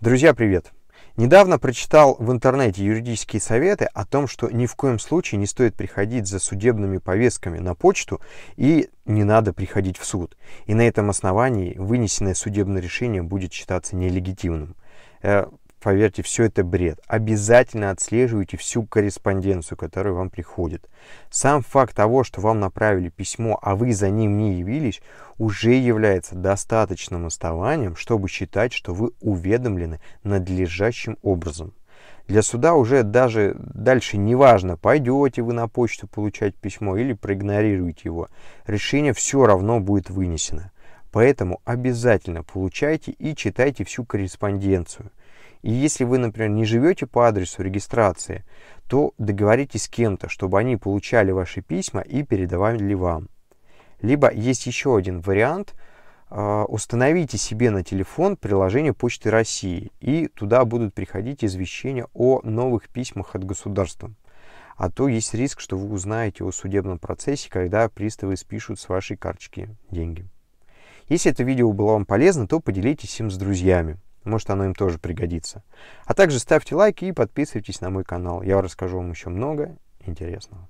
Друзья, привет! Недавно прочитал в интернете юридические советы о том, что ни в коем случае не стоит приходить за судебными повестками на почту и не надо приходить в суд. И на этом основании вынесенное судебное решение будет считаться нелегитимным. Э, Поверьте, все это бред. Обязательно отслеживайте всю корреспонденцию, которая вам приходит. Сам факт того, что вам направили письмо, а вы за ним не явились, уже является достаточным основанием, чтобы считать, что вы уведомлены надлежащим образом. Для суда уже даже дальше не важно, пойдете вы на почту получать письмо или проигнорируете его. Решение все равно будет вынесено. Поэтому обязательно получайте и читайте всю корреспонденцию. И если вы, например, не живете по адресу регистрации, то договоритесь с кем-то, чтобы они получали ваши письма и передавали вам. Либо есть еще один вариант. А, установите себе на телефон приложение Почты России, и туда будут приходить извещения о новых письмах от государства. А то есть риск, что вы узнаете о судебном процессе, когда приставы спишут с вашей карточки деньги. Если это видео было вам полезно, то поделитесь им с друзьями. Может, оно им тоже пригодится. А также ставьте лайки и подписывайтесь на мой канал. Я расскажу вам еще много интересного.